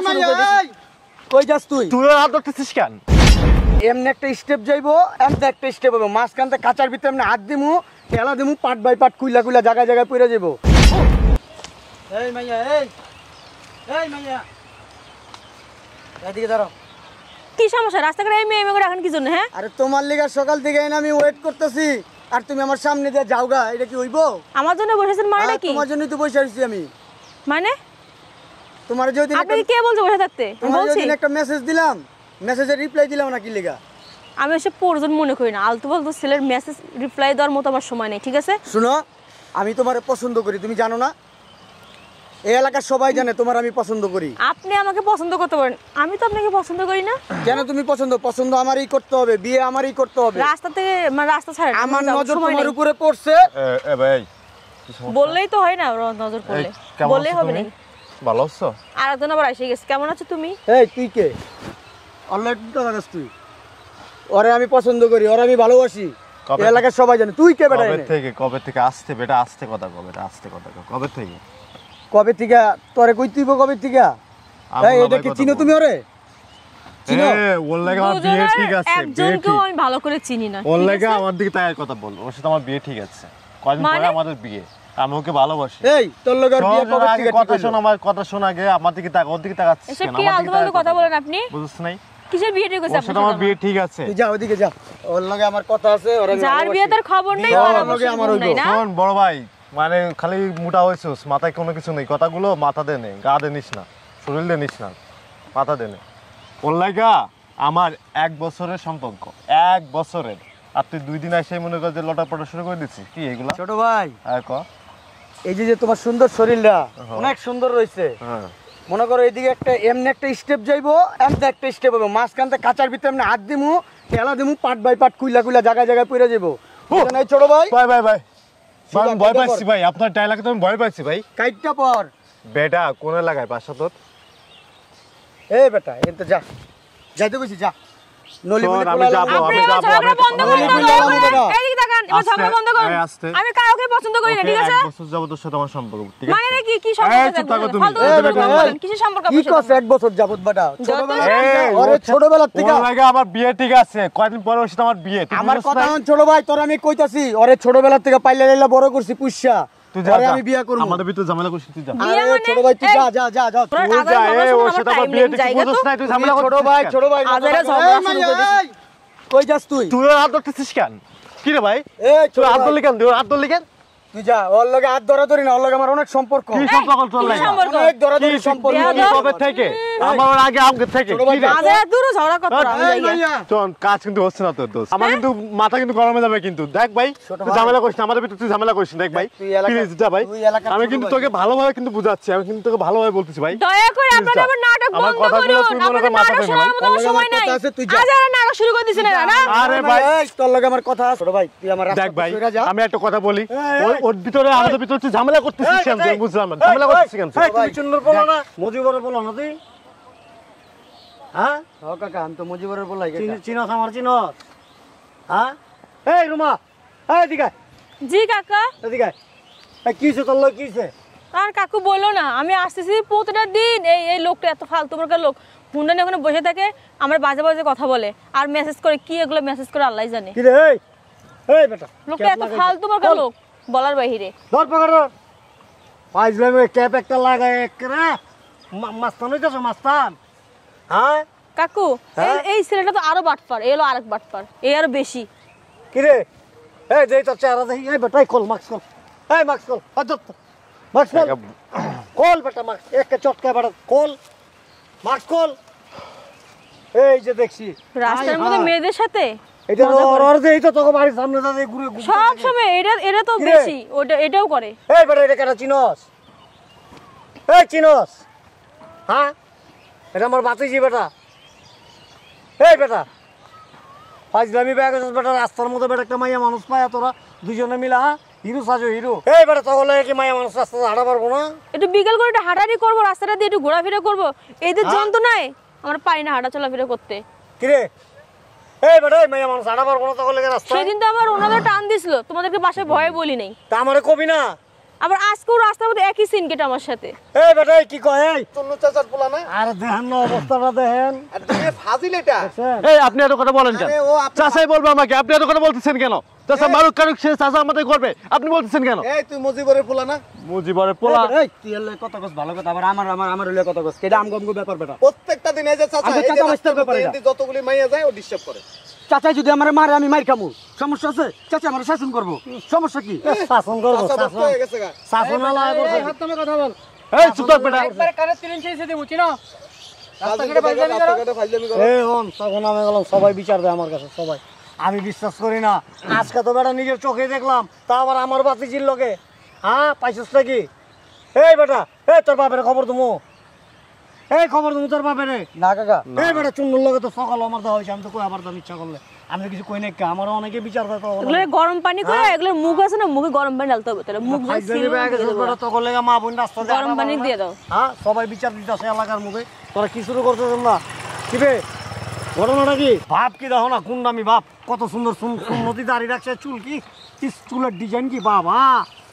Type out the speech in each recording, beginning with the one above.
সমস্যা রাস্তা এখন হ্যাঁ? তোমার লিগা সকাল থেকে এনে আমি ওয়েট করতেছি আর তুমি আমার সামনে দিয়ে যাওগা এটা কি হইবো আমার জন্য বসেছেন মানে কি তোমার জন্যই তো বসে আছি আমি মানে তোমার যদি আপনি কে বলছো বসে থাকতে তোমার যদি একটা মেসেজ দিলাম মেসেজের রিপ্লাই দিলাম না কি লেগা আমি এসে প্রয়োজন মনে করি না আলতু বলতো ছেলের মেসেজ রিপ্লাই দেওয়ার মতো আমার সময় নেই ঠিক আছে শুনো আমি তোমার পছন্দ করি তুমি জানো না এই এলাকার সবাই জানে তোমার আমি পছন্দ করি আপনি আমাকে পছন্দ করতে পারেন আমি তো আপনাকে পছন্দ করি না কেন তুমি পছন্দ পছন্দ আমারই করতে হবে বিয়ে আমারই করতে হবে রাস্তা থেকে মানে রাস্তা ছাড়ে আমার নজর তোমার উপরে পড়ছে এ ভাই বললেই তো হয় না নজর পড়লে বললেই হবে না ভালো আছো আরেকজন আবার এসে গেছে কেমন আছো তুমি এই তুই কে অনলাইন কথা কাজ তুই ওরে আমি পছন্দ করি ওরে আমি ভালোবাসি এলাকার সবাই জানে তুই কে বেটা কবে থেকে কবে থেকে আসতে বেটা আসতে কথা কবে আসতে কথা কবে থেকে কবে থেকে তোরে কই কবে থেকে এটা কি চিনো তুমি ওরে আমার দিকে তাই কথা বল ওর আমার বিয়ে ঠিক আছে কদিন পরে মানে? আমাদের বিয়ে আমি ওকে ভালোবাসি এই তোর বিয়ে কবে থেকে কথা শোন আমার কথা শোন আগে আমার দিকে ওর দিকে তাকাচ্ছিস কেন আমার কথা বলেন আপনি বুঝছ নাই কিসের বিয়ে ঠিক আছে আমার বিয়ে ঠিক আছে তুই যা ওদিকে যা ওর লগে আমার কথা আছে ওর যার বিয়ে তার খবর নাই আমার শোন বড় ভাই মানে খালি মোটা হইছস মাথায় কোনো কিছু নেই কথাগুলো মাথা দে গা দে না শরীর দে না মাথা দে ওর লাগা আমার এক বছরের সম্পর্ক এক বছরের আর তুই দুই দিন আসে মনে কর যে লটা পড়া শুরু করে দিচ্ছি কি এগুলা ছোট ভাই আর হ্যাঁ, ক এই যে তোমার সুন্দর শরীরটা হ্যাঁ। অনেক সুন্দর রয়েছে হ্যাঁ। মনে করো এইদিকে একটা এমনি একটা স্টেপ যাইবো এমনি একটা স্টেপ হবে মাঝখানতে কাঁচার ভিতরে এমনি হাত দিমু খেলা দিমু পাট বাই পাট কুইলা কুইলা জায়গায় জায়গায় পড়ে যাবো নাই ছোট ভাই ভাই ভাই ভাই আমি ভয় ভাই আপনার তো আমি ভয় ভাই কাইটটা পর বেটা কোন লাগায় বাসা এ বেটা এতে যা যাইতে কইছি যা নলি বলে আমি যাব আমি যাব নলি বলে আমি দাঁড়ান এবার ঝগড়া বন্ধ করুন আমি কাউকে পছন্দ করি না ঠিক আছে এক বছর যাবত সাথে আমার সম্পর্ক ঠিক মানে আছে মানে কি কি সম্পর্ক কিসের সম্পর্ক কি কস এক বছর যাবত বাটা আরে ছোটবেলা থেকে লাগে আমার বিয়ে ঠিক আছে কয়দিন পরে ওর আমার বিয়ে আমার কথা ছোট ভাই তোর আমি কইতাছি আরে ছোটবেলা থেকে পাইলা লাইলা বড় করছি পুষ্যা ঝামেলা করছিস তুই কেন কি রে ভাই তুই আব্দুল লিখান দিও আব্দুল লিখান তুই যা ওর লগে হাত ধরা ধরি না ওর লগে আমার অনেক সম্পর্ক কি সম্পর্ক অনেক ধরা ধরি সম্পর্ক থেকে আমার আগে আমাকে থেকে কাজ কিন্তু হচ্ছে না তোর দোষ আমার হ্যাঁ? কিন্তু মাথা কিন্তু গরমে যাবে কিন্তু দেখ ভাই ঝামেলা করিস তুই ঝামেলা করিস দেখ ভাই প্লিজ যা ভাই আমি কিন্তু তোকে ভালোভাবে কিন্তু বুঝাচ্ছি আমি কিন্তু তোকে ভালোভাবে বলতেছি ভাই দয়া করে আপনারা আবার নাটক বন্ধ সময় নাই নাটক শুরু করে না আরে ভাই তোর লগে আমার কথা ছোট ভাই তুই আমার দেখ ভাই আমি একটা কথা বলি ওর ভিতরে আমাদের ভিতরে ঝামেলা করতেছিস কেন বুঝলাম না ঝামেলা করতেছিস কেন চুন্নর না মজিবর না তুই হ্যাঁ কাকা আমি তো মুজিবরের বলাই চিনস হ্যাঁ? জি কাকা আর কাকু বলো না আমি আসতেছি প্রতিটা দিন এই এই লোকটা এত ফালতু প্রকার লোক হুন্ডা নিয়ে ওখানে বসে থাকে আমার বাজে বাজে কথা বলে আর মেসেজ করে কি এগুলো মেসেজ করে আল্লাহ জানে কি লোকটা এত ফালতু প্রকার লোক বলার বাইরে ধর পকড় পাইজলামে ক্যাপ একটা লাগায় একরা মাস্তান হইতাছ মাস্তান হ্যাঁ কাকু হ্যাঁ? এই ছেলেটা তো আরো বাটপার এলো আরেক বাটপার এ আরো বেশি কিরে এই দেই তোর চেহারা দেখি এই বেটা কল মাস্ক কল এই মাস্ক কল হজত মাস্ক কল কল বেটা মাস্ক একে চটকা বেটা কল মাস্ক কল এই যে দেখছি রাস্তার মধ্যে হ্যাঁ। মেয়েদের সাথে এটা ওর ওর দেই তো তোকে বাড়ির সামনে দাদা ঘুরে ঘুরে সব সময় এটা এটা তো বেশি ওটা এটাও করে এই বেটা এটা কেন চিনস এই চিনস হ্যাঁ এটা আমার বাতিছি বেটা এই বেটা পাঁচলামি ব্যাগ আছে বেটা রাস্তার মধ্যে বেটা একটা মাইয়া মানুষ পায় তোরা দুজনে মিলা হ্যাঁ হিরো সাজো হিরু এই বেটা তাহলে কি মাইয়া মানুষ রাস্তা হাঁটা পারবো না একটু বিকেল করে একটু হাঁটাহাঁটি করবো রাস্তাটা দিয়ে একটু ঘোরাফেরা করবো এই জন্তু হ্যাঁ? নাই আমার পারি না হাঁটা চলাফেরা করতে কিরে বেটা সেদিন তো আমার ওনাদের টান দিছিল তোমাদেরকে পাশে ভয় বলি তা আমারে কবি না আবার আজকেও রাস্তার মধ্যে একই সিনকেট আমার সাথে এই বেটা কি কয় এই তন্নু চাচার পোলা না আর দেখেন না অবস্থাটা দেখেন আর তুমি ফাজিল এটা এই আপনি এত কথা বলেন কেন চাচাই বলবো আমাকে আপনি এত কথা বলতেছেন কেন চাচা মারুক কারুক সে চাচা আমাদের করবে আপনি বলতেছেন কেন এই তুই মুজিবরের পোলা না মুজিবরের পোলা এই তুই এলে কত কস ভালো কথা আবার আমার আমার আমার এলে কত কস কেডা আমগম ব্যাপার বেটা প্রত্যেকটা দিন এই যে চাচা এই যে চাচা ব্যাপার এটা যতগুলি মাইয়া যায় ও ডিসটার্ব করে চাচাই যদি আমার মারে আমি মার খামু সমস্যা আছে চাচা আমার শাসন করবো সমস্যা কি শাসন করবো আচ্ছা, শাসন এই বেটা কানে তিন সবাই বিচার দেয় আমার কাছে সবাই আমি বিশ্বাস করি না আজকে তো বেটা নিজের চোখে দেখলাম তা আবার আমার বাতিজির লোকে হ্যাঁ পাইছিস নাকি এই বেটা এই তোর বাপের খবর তুমি এই খবর তো তোর পাবে রে না কাকা এই বেটা চুন্নুর লগে তো সকাল আমার দা হইছে আমি তো কই আবার দাম ইচ্ছা করলে আমি কিছু কই নাই আমার অনেকে বিচার করে তো এগুলো গরম পানি করে হ্যাঁ? এগুলো মুখ আছে না মুখে গরম পানি ঢালতে হবে তাহলে মুখ সিল ব্যাগে ছোটটা তো করলে মা বোন রাস্তা দিয়ে গরম পানি দিয়ে দাও হ্যাঁ সবাই বিচার দিতে দিতেছে এলাকার মুখে তোরা কি শুরু করছস না কিবে ঘটনাটা কি বাপ কি দেখো না গুন্ডামি বাপ কত সুন্দর সুন্নতি দাঁড়িয়ে রাখছে চুল কি চুলের ডিজাইন কি বাবা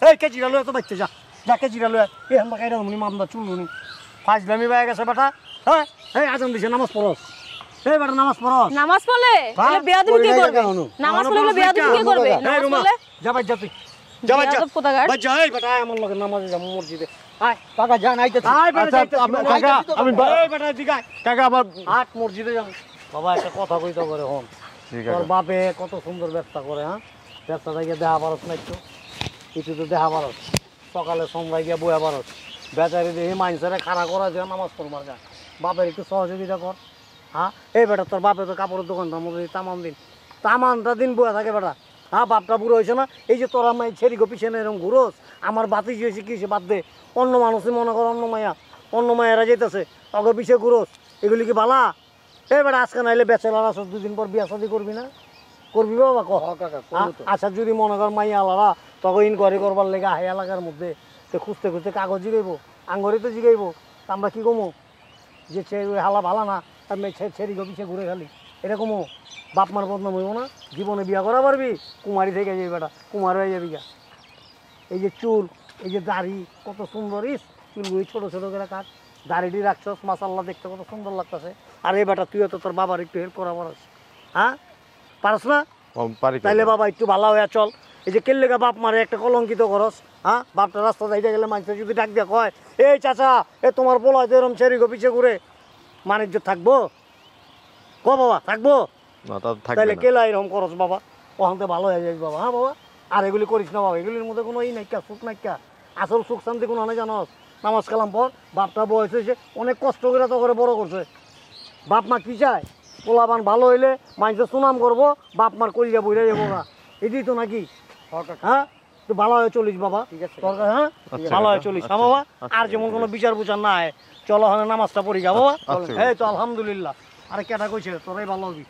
এই কেজিরা লয়ে তো বাচ্চা যা যা কেজিরা লয়ে এ আমরা কাইরা মুনি মামদা চুল বেটা হ্যাঁ? দিছে নামাজ বেটা নামাজ নামাজ পড়লে হ্যাঁ? তাহলে কি করবে নামাজ পড়লে কি করবে যা যা তুই যা যা যা এই বেটা লগে নামাজে যা মসজিদে আয় কাকা যা আয় বেটা আচ্ছা, কাকা আমি এই বেটা দিগাই কাকা আট মসজিদে বাবা একটা কথা কইতে পারে হন তোর বাপে কত সুন্দর ব্যবসা করে হ্যাঁ ব্যবসা থেকে দেহা পারস না একটু কিছু তো দেহা পারস সকালে সোমবার গিয়ে বয়া পারস বেচারি দিয়ে মানুষেরা খাড়া করা যায় নামাজ পড়বার যা বাপের একটু সহযোগিতা কর হ্যাঁ এই বেটা তোর বাপে তো কাপড়ের দোকানটার মধ্যে তামাম দিন তামানটা দিন বয়ে থাকে বেটা হ্যাঁ বাপটা বুড়ো হয়েছে না এই যে তোর আমি ছেড়ি পিছনে এরকম ঘুরোস আমার বাতি যে হয়েছে কি সে বাদ দে অন্য মানুষই মনে কর অন্য মায়া অন্য মায়েরা যেতেছে অগ পিছিয়ে ঘুরোস এগুলি কি বালা এই বেটা আজকে নাইলে বেচেলার আসো দুদিন পর বিয়া শাদি করবি না করবি বাবা কাকা হ্যাঁ? আচ্ছা যদি মনে কর মাইয়া আলারা তখন ইনকোয়ারি করবার লেগে হাই এলাকার মধ্যে তো খুঁজতে খুঁজতে কাগজ জিগাইব আঙ্গরে তো জিগাইব তা আমরা কী কমো যে হালা ভালা না আর মেয়ে ছেড়ি গো পিছিয়ে ঘুরে খালি এটা কমো বাপ মার বদনাম হইব না জীবনে বিয়া করা পারবি কুমারী থেকে যাবি বেটা কুমার হয়ে যাবি গা এই যে চুল এই যে দাড়ি কত সুন্দর ইস চুলগুলি ছোটো ছোটো করে কাজ দাড়িটি রাখছস মাসাল্লাহ দেখতে কত সুন্দর লাগতেছে আর এই বেটা তুইও তো তোর বাবার একটু হেল্প করা পারস হ্যাঁ পারস না তাইলে বাবা একটু ভালো হয়ে চল এই যে কেল্লেগা বাপ মারে একটা কলঙ্কিত করস হ্যাঁ বাপটা রাস্তা যাইতে গেলে মানুষ যদি ডাক দিয়ে কয় এই চাচা এ তোমার বলা হয় এরম ছেড়ে গো পিছিয়ে করে মানিজ্য থাকবো ক বাবা থাকবো তাহলে কেলা এরকম করস বাবা ওখানতে ভালো হয়ে যাস বাবা হ্যাঁ বাবা আর এগুলি করিস না বাবা এগুলির মধ্যে কোনো ই নাইকা সুখ নাইকা আসল সুখ শান্তি কোনো নাই জানস নামাজ কালাম পর বাপটা বয়স হয়েছে অনেক কষ্ট করে তো করে বড় করছে বাপ মা কী চায় পোলাবান ভালো হইলে মানুষের সুনাম করবো বাপ মার কলিয়া বইরে যাবো না এটাই তো নাকি হ্যাঁ ভালো বাবা হ্যাঁ? আচ্ছা। হ্যাঁ বাবা আচ্ছা। আর যেমন কোনো বিচার চলো হ্যাঁ নামাজটা পড়ি আচ্ছা। এই তো আলহামদুলিল্লাহ আর কেটা কইছে তোরাই ভালো হবি